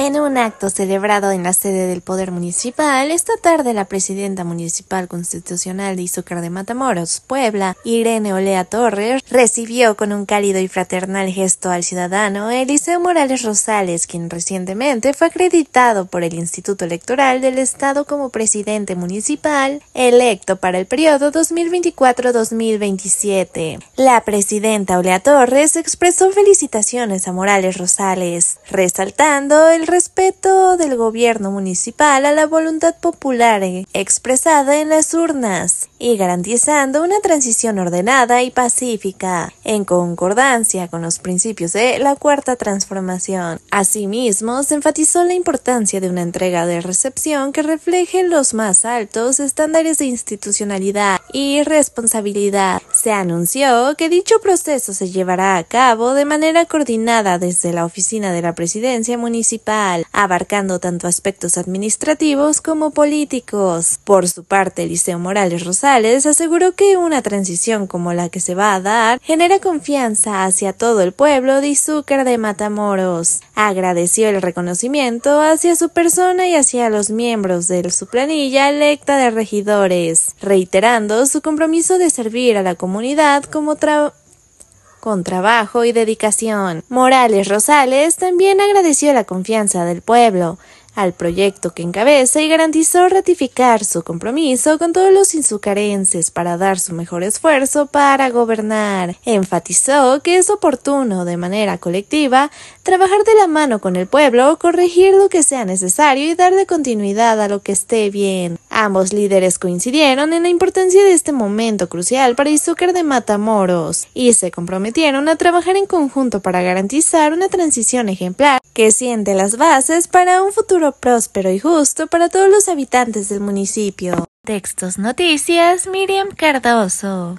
En un acto celebrado en la sede del Poder Municipal, esta tarde la presidenta municipal constitucional de Izúcar de Matamoros, Puebla, Irene Olea Torres, recibió con un cálido y fraternal gesto al ciudadano Eliseo Morales Rosales, quien recientemente fue acreditado por el Instituto Electoral del Estado como presidente municipal, electo para el periodo 2024-2027. La presidenta Olea Torres expresó felicitaciones a Morales Rosales, resaltando el respeto del gobierno municipal a la voluntad popular expresada en las urnas y garantizando una transición ordenada y pacífica, en concordancia con los principios de la Cuarta Transformación. Asimismo, se enfatizó la importancia de una entrega de recepción que refleje los más altos estándares de institucionalidad y responsabilidad. Se anunció que dicho proceso se llevará a cabo de manera coordinada desde la Oficina de la Presidencia Municipal abarcando tanto aspectos administrativos como políticos. Por su parte, Eliseo Morales Rosales aseguró que una transición como la que se va a dar genera confianza hacia todo el pueblo de Izúcar de Matamoros. Agradeció el reconocimiento hacia su persona y hacia los miembros de su planilla electa de regidores, reiterando su compromiso de servir a la comunidad como tra con trabajo y dedicación. Morales Rosales también agradeció la confianza del pueblo al proyecto que encabeza y garantizó ratificar su compromiso con todos los insucarenses para dar su mejor esfuerzo para gobernar. Enfatizó que es oportuno, de manera colectiva, trabajar de la mano con el pueblo, corregir lo que sea necesario y dar de continuidad a lo que esté bien. Ambos líderes coincidieron en la importancia de este momento crucial para Izúcar de Matamoros y se comprometieron a trabajar en conjunto para garantizar una transición ejemplar que siente las bases para un futuro próspero y justo para todos los habitantes del municipio. Textos Noticias, Miriam Cardoso.